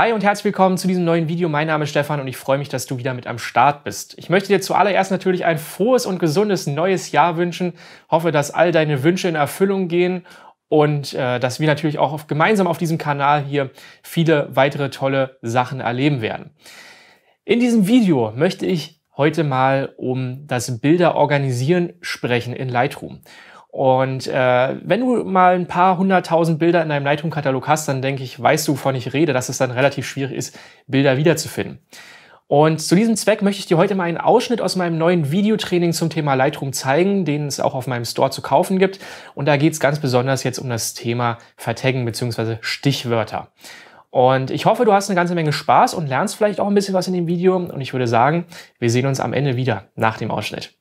Hi und herzlich willkommen zu diesem neuen Video. Mein Name ist Stefan und ich freue mich, dass du wieder mit am Start bist. Ich möchte dir zuallererst natürlich ein frohes und gesundes neues Jahr wünschen. Hoffe, dass all deine Wünsche in Erfüllung gehen und äh, dass wir natürlich auch auf, gemeinsam auf diesem Kanal hier viele weitere tolle Sachen erleben werden. In diesem Video möchte ich heute mal um das Bilder organisieren sprechen in Lightroom. Und äh, wenn du mal ein paar hunderttausend Bilder in deinem Lightroom-Katalog hast, dann denke ich, weißt du, wovon ich rede, dass es dann relativ schwierig ist, Bilder wiederzufinden. Und zu diesem Zweck möchte ich dir heute mal einen Ausschnitt aus meinem neuen Videotraining zum Thema Lightroom zeigen, den es auch auf meinem Store zu kaufen gibt. Und da geht es ganz besonders jetzt um das Thema Vertaggen bzw. Stichwörter. Und ich hoffe, du hast eine ganze Menge Spaß und lernst vielleicht auch ein bisschen was in dem Video. Und ich würde sagen, wir sehen uns am Ende wieder nach dem Ausschnitt.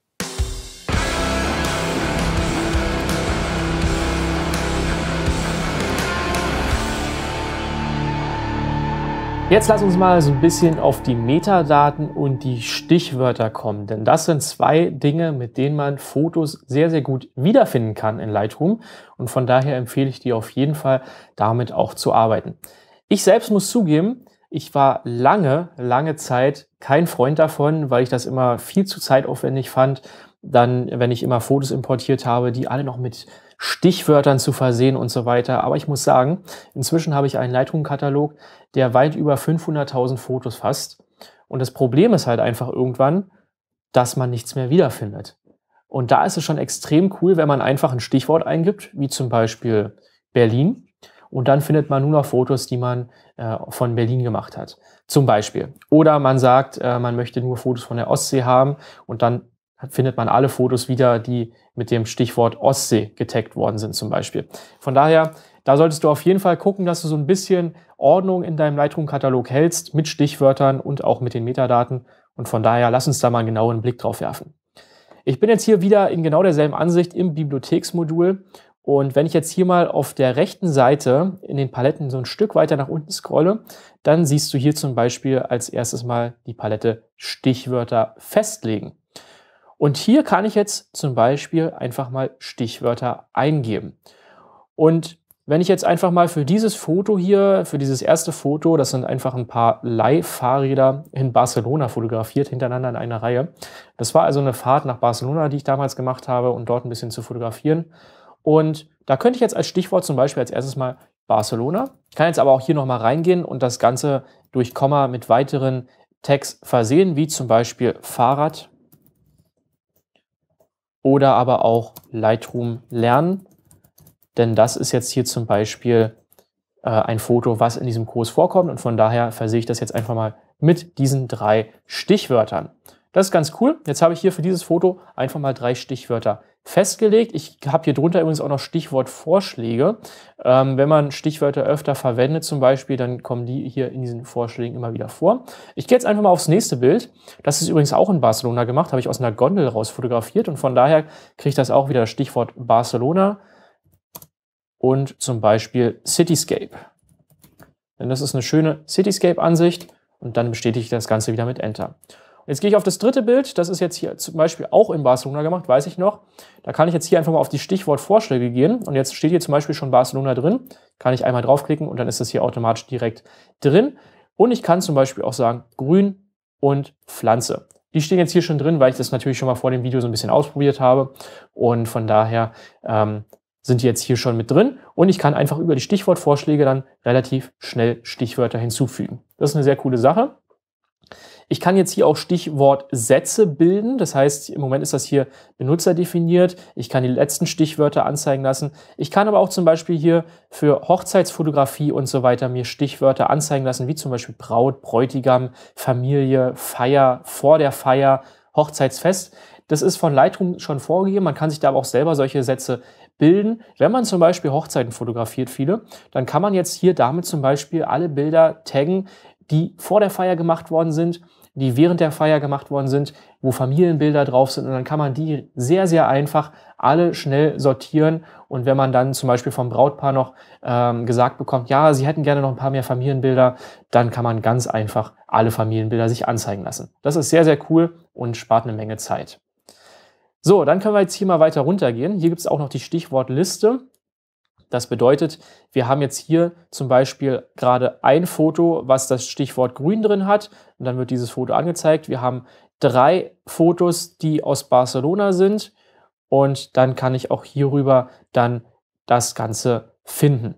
Jetzt lass uns mal so ein bisschen auf die Metadaten und die Stichwörter kommen, denn das sind zwei Dinge, mit denen man Fotos sehr, sehr gut wiederfinden kann in Lightroom und von daher empfehle ich dir auf jeden Fall, damit auch zu arbeiten. Ich selbst muss zugeben, ich war lange, lange Zeit kein Freund davon, weil ich das immer viel zu zeitaufwendig fand, dann, wenn ich immer Fotos importiert habe, die alle noch mit Stichwörtern zu versehen und so weiter. Aber ich muss sagen, inzwischen habe ich einen Lightroom-Katalog, der weit über 500.000 Fotos fasst. Und das Problem ist halt einfach irgendwann, dass man nichts mehr wiederfindet. Und da ist es schon extrem cool, wenn man einfach ein Stichwort eingibt, wie zum Beispiel Berlin. Und dann findet man nur noch Fotos, die man äh, von Berlin gemacht hat. Zum Beispiel. Oder man sagt, äh, man möchte nur Fotos von der Ostsee haben und dann findet man alle Fotos wieder, die mit dem Stichwort Ostsee getaggt worden sind zum Beispiel. Von daher, da solltest du auf jeden Fall gucken, dass du so ein bisschen Ordnung in deinem Lightroom-Katalog hältst mit Stichwörtern und auch mit den Metadaten. Und von daher, lass uns da mal genau einen Blick drauf werfen. Ich bin jetzt hier wieder in genau derselben Ansicht im Bibliotheksmodul. Und wenn ich jetzt hier mal auf der rechten Seite in den Paletten so ein Stück weiter nach unten scrolle, dann siehst du hier zum Beispiel als erstes mal die Palette Stichwörter festlegen. Und hier kann ich jetzt zum Beispiel einfach mal Stichwörter eingeben. Und wenn ich jetzt einfach mal für dieses Foto hier, für dieses erste Foto, das sind einfach ein paar Leihfahrräder in Barcelona fotografiert, hintereinander in einer Reihe. Das war also eine Fahrt nach Barcelona, die ich damals gemacht habe, um dort ein bisschen zu fotografieren. Und da könnte ich jetzt als Stichwort zum Beispiel als erstes mal Barcelona. Ich kann jetzt aber auch hier nochmal reingehen und das Ganze durch Komma mit weiteren Tags versehen, wie zum Beispiel Fahrrad oder aber auch Lightroom lernen. Denn das ist jetzt hier zum Beispiel äh, ein Foto, was in diesem Kurs vorkommt. Und von daher versehe ich das jetzt einfach mal mit diesen drei Stichwörtern. Das ist ganz cool. Jetzt habe ich hier für dieses Foto einfach mal drei Stichwörter festgelegt. Ich habe hier drunter übrigens auch noch Stichwortvorschläge. Ähm, wenn man Stichwörter öfter verwendet zum Beispiel, dann kommen die hier in diesen Vorschlägen immer wieder vor. Ich gehe jetzt einfach mal aufs nächste Bild. Das ist übrigens auch in Barcelona gemacht, habe ich aus einer Gondel raus fotografiert und von daher kriege ich das auch wieder das Stichwort Barcelona und zum Beispiel Cityscape. Denn das ist eine schöne Cityscape-Ansicht und dann bestätige ich das Ganze wieder mit Enter. Jetzt gehe ich auf das dritte Bild, das ist jetzt hier zum Beispiel auch in Barcelona gemacht, weiß ich noch. Da kann ich jetzt hier einfach mal auf die Stichwortvorschläge gehen und jetzt steht hier zum Beispiel schon Barcelona drin. Kann ich einmal draufklicken und dann ist das hier automatisch direkt drin. Und ich kann zum Beispiel auch sagen Grün und Pflanze. Die stehen jetzt hier schon drin, weil ich das natürlich schon mal vor dem Video so ein bisschen ausprobiert habe und von daher ähm, sind die jetzt hier schon mit drin und ich kann einfach über die Stichwortvorschläge dann relativ schnell Stichwörter hinzufügen. Das ist eine sehr coole Sache. Ich kann jetzt hier auch Stichwort Sätze bilden. Das heißt, im Moment ist das hier Benutzer definiert. Ich kann die letzten Stichwörter anzeigen lassen. Ich kann aber auch zum Beispiel hier für Hochzeitsfotografie und so weiter mir Stichwörter anzeigen lassen, wie zum Beispiel Braut, Bräutigam, Familie, Feier, vor der Feier, Hochzeitsfest. Das ist von Lightroom schon vorgegeben. Man kann sich da aber auch selber solche Sätze bilden. Wenn man zum Beispiel Hochzeiten fotografiert, viele, dann kann man jetzt hier damit zum Beispiel alle Bilder taggen, die vor der Feier gemacht worden sind die während der Feier gemacht worden sind, wo Familienbilder drauf sind. Und dann kann man die sehr, sehr einfach alle schnell sortieren. Und wenn man dann zum Beispiel vom Brautpaar noch ähm, gesagt bekommt, ja, sie hätten gerne noch ein paar mehr Familienbilder, dann kann man ganz einfach alle Familienbilder sich anzeigen lassen. Das ist sehr, sehr cool und spart eine Menge Zeit. So, dann können wir jetzt hier mal weiter runtergehen. Hier gibt es auch noch die Stichwortliste. Das bedeutet, wir haben jetzt hier zum Beispiel gerade ein Foto, was das Stichwort grün drin hat und dann wird dieses Foto angezeigt. Wir haben drei Fotos, die aus Barcelona sind und dann kann ich auch hierüber dann das Ganze finden.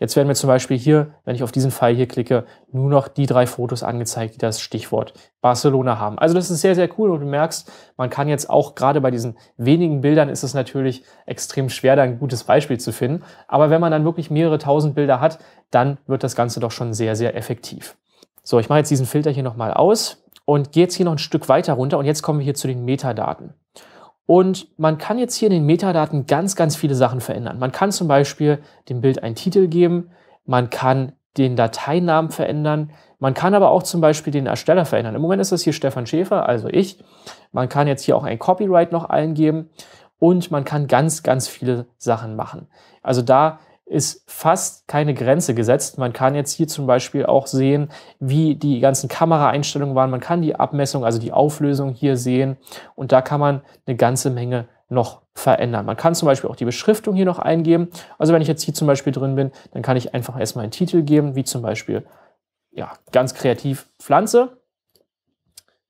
Jetzt werden mir zum Beispiel hier, wenn ich auf diesen Pfeil hier klicke, nur noch die drei Fotos angezeigt, die das Stichwort Barcelona haben. Also das ist sehr, sehr cool und du merkst, man kann jetzt auch gerade bei diesen wenigen Bildern ist es natürlich extrem schwer, da ein gutes Beispiel zu finden. Aber wenn man dann wirklich mehrere tausend Bilder hat, dann wird das Ganze doch schon sehr, sehr effektiv. So, ich mache jetzt diesen Filter hier nochmal aus und gehe jetzt hier noch ein Stück weiter runter und jetzt kommen wir hier zu den Metadaten. Und man kann jetzt hier in den Metadaten ganz, ganz viele Sachen verändern. Man kann zum Beispiel dem Bild einen Titel geben, man kann den Dateinamen verändern, man kann aber auch zum Beispiel den Ersteller verändern. Im Moment ist das hier Stefan Schäfer, also ich. Man kann jetzt hier auch ein Copyright noch eingeben und man kann ganz, ganz viele Sachen machen. Also da ist fast keine Grenze gesetzt. Man kann jetzt hier zum Beispiel auch sehen, wie die ganzen Kameraeinstellungen waren. Man kann die Abmessung, also die Auflösung hier sehen. Und da kann man eine ganze Menge noch verändern. Man kann zum Beispiel auch die Beschriftung hier noch eingeben. Also wenn ich jetzt hier zum Beispiel drin bin, dann kann ich einfach erstmal einen Titel geben, wie zum Beispiel, ja, ganz kreativ Pflanze.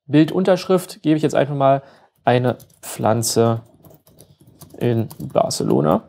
Bildunterschrift gebe ich jetzt einfach mal eine Pflanze in Barcelona.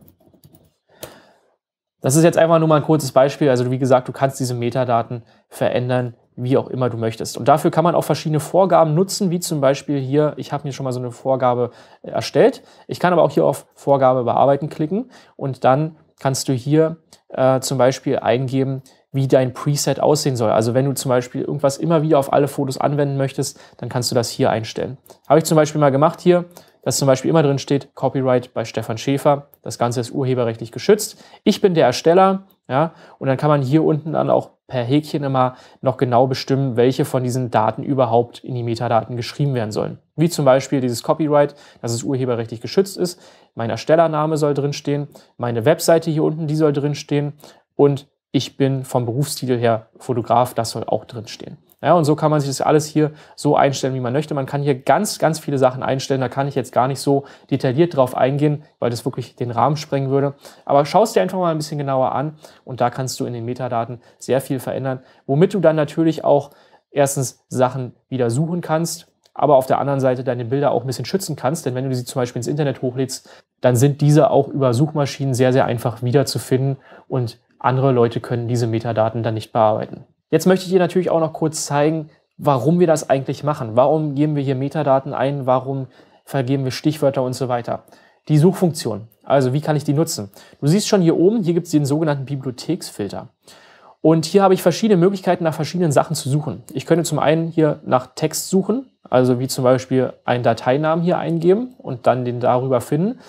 Das ist jetzt einfach nur mal ein kurzes Beispiel. Also wie gesagt, du kannst diese Metadaten verändern, wie auch immer du möchtest. Und dafür kann man auch verschiedene Vorgaben nutzen, wie zum Beispiel hier, ich habe mir schon mal so eine Vorgabe äh, erstellt. Ich kann aber auch hier auf Vorgabe bearbeiten klicken und dann kannst du hier äh, zum Beispiel eingeben, wie dein Preset aussehen soll. Also wenn du zum Beispiel irgendwas immer wieder auf alle Fotos anwenden möchtest, dann kannst du das hier einstellen. Habe ich zum Beispiel mal gemacht hier, dass zum Beispiel immer drin steht, Copyright bei Stefan Schäfer. Das Ganze ist urheberrechtlich geschützt. Ich bin der Ersteller. Ja, und dann kann man hier unten dann auch per Häkchen immer noch genau bestimmen, welche von diesen Daten überhaupt in die Metadaten geschrieben werden sollen. Wie zum Beispiel dieses Copyright, dass es urheberrechtlich geschützt ist. Mein Erstellername soll drinstehen, meine Webseite hier unten, die soll drinstehen und ich bin vom Berufstitel her Fotograf, das soll auch drinstehen. Ja, und so kann man sich das alles hier so einstellen, wie man möchte. Man kann hier ganz, ganz viele Sachen einstellen. Da kann ich jetzt gar nicht so detailliert drauf eingehen, weil das wirklich den Rahmen sprengen würde. Aber schau es dir einfach mal ein bisschen genauer an und da kannst du in den Metadaten sehr viel verändern, womit du dann natürlich auch erstens Sachen wieder suchen kannst, aber auf der anderen Seite deine Bilder auch ein bisschen schützen kannst. Denn wenn du sie zum Beispiel ins Internet hochlädst, dann sind diese auch über Suchmaschinen sehr, sehr einfach wiederzufinden und andere Leute können diese Metadaten dann nicht bearbeiten. Jetzt möchte ich dir natürlich auch noch kurz zeigen, warum wir das eigentlich machen. Warum geben wir hier Metadaten ein? Warum vergeben wir Stichwörter und so weiter? Die Suchfunktion. Also wie kann ich die nutzen? Du siehst schon hier oben, hier gibt es den sogenannten Bibliotheksfilter. Und hier habe ich verschiedene Möglichkeiten, nach verschiedenen Sachen zu suchen. Ich könnte zum einen hier nach Text suchen, also wie zum Beispiel einen Dateinamen hier eingeben und dann den darüber finden.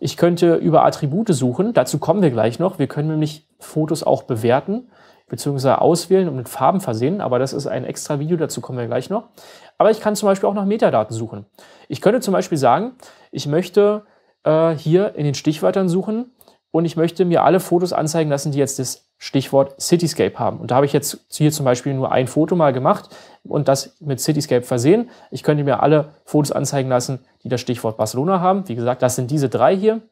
Ich könnte über Attribute suchen, dazu kommen wir gleich noch. Wir können nämlich Fotos auch bewerten beziehungsweise auswählen und mit Farben versehen. Aber das ist ein extra Video, dazu kommen wir gleich noch. Aber ich kann zum Beispiel auch nach Metadaten suchen. Ich könnte zum Beispiel sagen, ich möchte äh, hier in den Stichwörtern suchen und ich möchte mir alle Fotos anzeigen lassen, die jetzt das Stichwort Cityscape haben. Und da habe ich jetzt hier zum Beispiel nur ein Foto mal gemacht und das mit Cityscape versehen. Ich könnte mir alle Fotos anzeigen lassen, die das Stichwort Barcelona haben. Wie gesagt, das sind diese drei hier.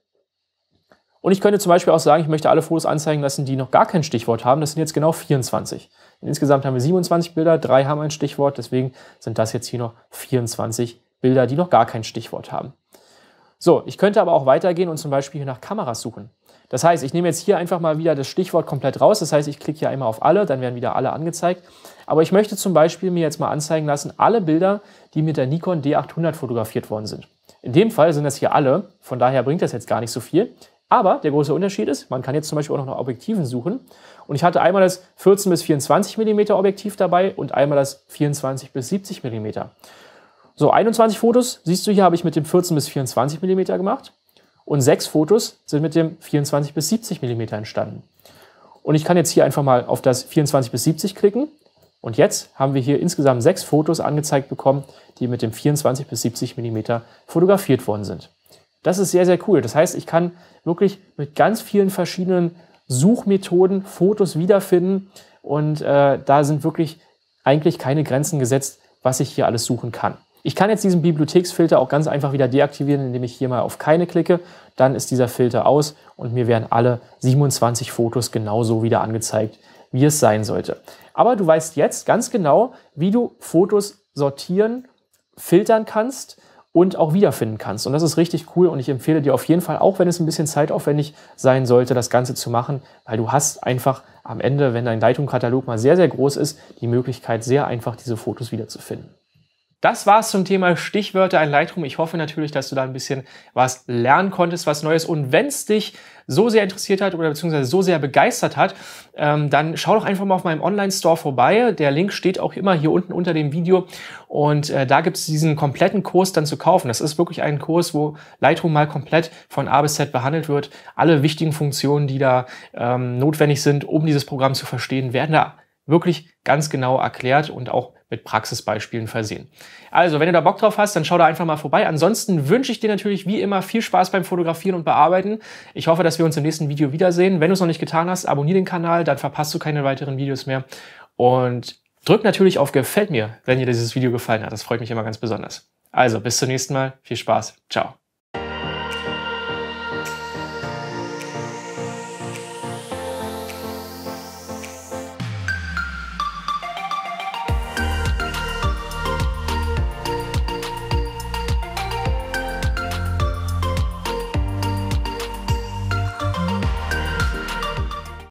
Und ich könnte zum Beispiel auch sagen, ich möchte alle Fotos anzeigen lassen, die noch gar kein Stichwort haben. Das sind jetzt genau 24. insgesamt haben wir 27 Bilder, drei haben ein Stichwort, deswegen sind das jetzt hier noch 24 Bilder, die noch gar kein Stichwort haben. So, ich könnte aber auch weitergehen und zum Beispiel hier nach Kameras suchen. Das heißt, ich nehme jetzt hier einfach mal wieder das Stichwort komplett raus. Das heißt, ich klicke hier einmal auf alle, dann werden wieder alle angezeigt. Aber ich möchte zum Beispiel mir jetzt mal anzeigen lassen, alle Bilder, die mit der Nikon D800 fotografiert worden sind. In dem Fall sind das hier alle, von daher bringt das jetzt gar nicht so viel. Aber der große Unterschied ist, man kann jetzt zum Beispiel auch noch nach Objektiven suchen. Und ich hatte einmal das 14 bis 24 mm Objektiv dabei und einmal das 24 bis 70 mm. So, 21 Fotos, siehst du hier, habe ich mit dem 14 bis 24 mm gemacht. Und sechs Fotos sind mit dem 24 bis 70 mm entstanden. Und ich kann jetzt hier einfach mal auf das 24 bis 70 klicken. Und jetzt haben wir hier insgesamt sechs Fotos angezeigt bekommen, die mit dem 24 bis 70 mm fotografiert worden sind. Das ist sehr, sehr cool. Das heißt, ich kann wirklich mit ganz vielen verschiedenen Suchmethoden Fotos wiederfinden und äh, da sind wirklich eigentlich keine Grenzen gesetzt, was ich hier alles suchen kann. Ich kann jetzt diesen Bibliotheksfilter auch ganz einfach wieder deaktivieren, indem ich hier mal auf keine klicke. Dann ist dieser Filter aus und mir werden alle 27 Fotos genauso wieder angezeigt, wie es sein sollte. Aber du weißt jetzt ganz genau, wie du Fotos sortieren, filtern kannst und auch wiederfinden kannst. Und das ist richtig cool und ich empfehle dir auf jeden Fall, auch wenn es ein bisschen zeitaufwendig sein sollte, das Ganze zu machen, weil du hast einfach am Ende, wenn dein lightroom mal sehr, sehr groß ist, die Möglichkeit, sehr einfach diese Fotos wiederzufinden. Das war's zum Thema Stichwörter in Lightroom. Ich hoffe natürlich, dass du da ein bisschen was lernen konntest, was Neues. Und wenn es dich so sehr interessiert hat oder beziehungsweise so sehr begeistert hat, ähm, dann schau doch einfach mal auf meinem Online-Store vorbei. Der Link steht auch immer hier unten unter dem Video. Und äh, da gibt's diesen kompletten Kurs dann zu kaufen. Das ist wirklich ein Kurs, wo Lightroom mal komplett von A bis Z behandelt wird. Alle wichtigen Funktionen, die da ähm, notwendig sind, um dieses Programm zu verstehen, werden da wirklich ganz genau erklärt und auch mit Praxisbeispielen versehen. Also, wenn du da Bock drauf hast, dann schau da einfach mal vorbei. Ansonsten wünsche ich dir natürlich wie immer viel Spaß beim Fotografieren und Bearbeiten. Ich hoffe, dass wir uns im nächsten Video wiedersehen. Wenn du es noch nicht getan hast, abonniere den Kanal, dann verpasst du keine weiteren Videos mehr. Und drück natürlich auf Gefällt mir, wenn dir dieses Video gefallen hat. Das freut mich immer ganz besonders. Also, bis zum nächsten Mal. Viel Spaß. Ciao.